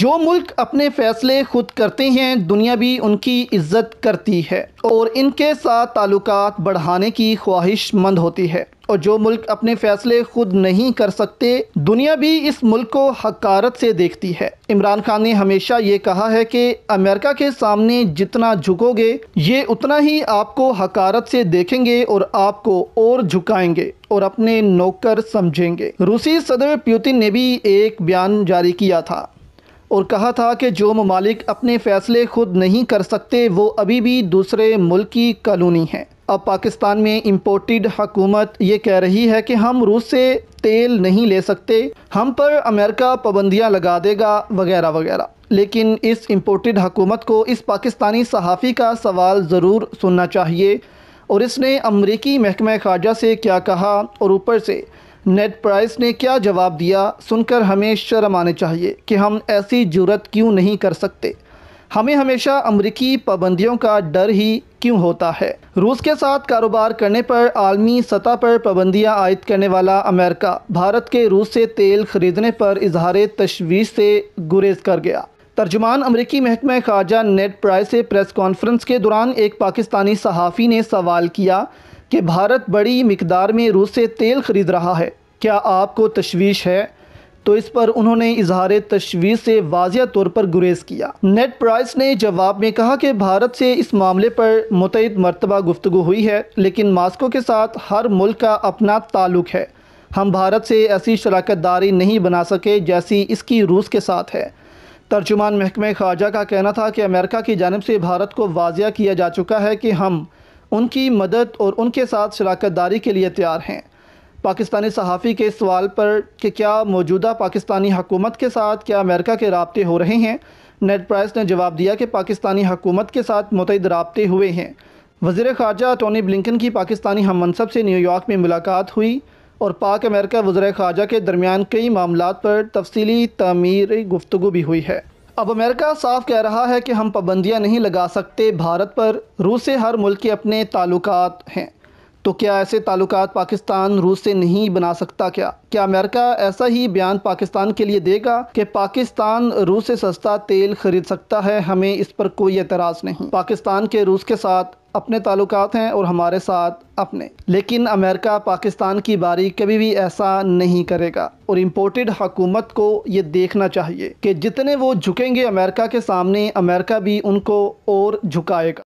जो मुल्क अपने फैसले खुद करते हैं दुनिया भी उनकी इज्जत करती है और इनके साथ ताल्लुक बढ़ाने की ख्वाहिशमंद होती है और जो मुल्क अपने फैसले खुद नहीं कर सकते दुनिया भी इस मुल्क को हकारत से देखती है इमरान खान ने हमेशा ये कहा है कि अमेरिका के सामने जितना झुकोगे ये उतना ही आपको हकारत से देखेंगे और आपको और झुकाएंगे और अपने नौकर समझेंगे रूसी सदर प्यूतिन ने भी एक बयान जारी किया था और कहा था कि जो ममालिक अपने फ़ैसले खुद नहीं कर सकते वो अभी भी दूसरे मुल्क की कॉलोनी हैं अब पाकिस्तान में इम्पोर्टेड हकूमत ये कह रही है कि हम रूस से तेल नहीं ले सकते हम पर अमेरिका पाबंदियाँ लगा देगा वगैरह वगैरह लेकिन इस इम्पोर्टेड हकूमत को इस पाकिस्तानी सहाफ़ी का सवाल ज़रूर सुनना चाहिए और इसने अमरीकी महकमा ख़ारजा से क्या कहा और ऊपर से नेट प्राइस ने क्या जवाब दिया सुनकर हमें शर्म आने चाहिए कि हम ऐसी जरूरत क्यों नहीं कर सकते हमें हमेशा अमरीकी पाबंदियों का डर ही क्यों होता है रूस के साथ कारोबार करने पर आलमी सतह पर पाबंदियां आयद करने वाला अमेरिका भारत के रूस से तेल खरीदने पर इजहार तशवीश से गुरेज कर गया तर्जुमान अमरीकी महकमा खारजा नेट प्राइस से प्रेस कॉन्फ्रेंस के दौरान एक पाकिस्तानी सहाफ़ी ने सवाल किया कि भारत बड़ी मकदार में रूस से तेल ख़रीद रहा है क्या आपको तशवीश है तो इस पर उन्होंने इजहार तशवीश से वाजिया तौर पर गुरेज किया नेट प्राइस ने जवाब में कहा कि भारत से इस मामले पर मुतद मरतबा गुफ्तु हुई है लेकिन मास्को के साथ हर मुल्क का अपना ताल्लुक है हम भारत से ऐसी शराकत दारी नहीं बना सके जैसी इसकी रूस के साथ है तर्जुमान महकमे खारजा का कहना था कि अमेरिका की जानब से भारत को वाजिया किया जा चुका है कि हम उनकी मदद और उनके साथ शराकत दारी के लिए तैयार हैं पाकिस्तानी सहाफ़ी के सवाल पर कि क्या मौजूदा पाकिस्तानी हकूमत के साथ क्या अमेरिका के रबते हो रहे हैं नेट प्राइस ने जवाब दिया कि पाकिस्तानी हकूमत के साथ मुतद रबते हुए हैं वज़ी ख़ारजा टोनी ब्लिकन की पाकिस्तानी हम मनसब से न्यूयॉर्क में मुलाकात हुई और पाक अमेरिका वज्र खारजा के दरमियान कई मामला पर तफसली तमीर गुफ्तु भी हुई है अब अमेरिका साफ कह रहा है कि हम पाबंदियाँ नहीं लगा सकते भारत पर रूस से हर मुल्क के अपने ताल्लुक हैं तो क्या ऐसे ताल्लुक पाकिस्तान रूस से नहीं बना सकता क्या क्या अमेरिका ऐसा ही बयान पाकिस्तान के लिए देगा कि पाकिस्तान रूस से सस्ता तेल खरीद सकता है हमें इस पर कोई एतराज़ नहीं पाकिस्तान के रूस के साथ अपने ताल्लुक हैं और हमारे साथ अपने लेकिन अमेरिका पाकिस्तान की बारी कभी भी ऐसा नहीं करेगा और इम्पोर्टेड हकूमत को ये देखना चाहिए कि जितने वो झुकेंगे अमेरिका के सामने अमेरिका भी उनको और झुकाएगा